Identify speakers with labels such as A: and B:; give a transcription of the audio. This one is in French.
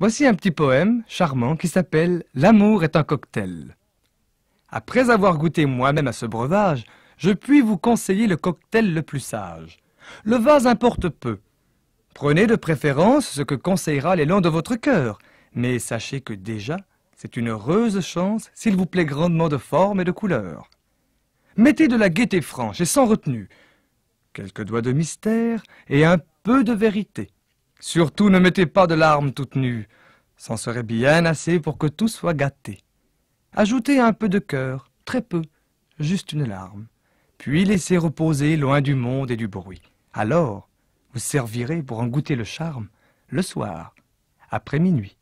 A: Voici un petit poème charmant qui s'appelle L'amour est un cocktail. Après avoir goûté moi-même à ce breuvage, je puis vous conseiller le cocktail le plus sage. Le vase importe peu. Prenez de préférence ce que conseillera l'élan de votre cœur, mais sachez que déjà, c'est une heureuse chance s'il vous plaît grandement de forme et de couleur. Mettez de la gaieté franche et sans retenue, quelques doigts de mystère et un peu de vérité. Surtout ne mettez pas de larmes toutes nues. C'en serait bien assez pour que tout soit gâté. Ajoutez un peu de cœur, très peu, juste une larme. Puis laissez reposer loin du monde et du bruit. Alors, vous servirez pour en goûter le charme le soir, après minuit.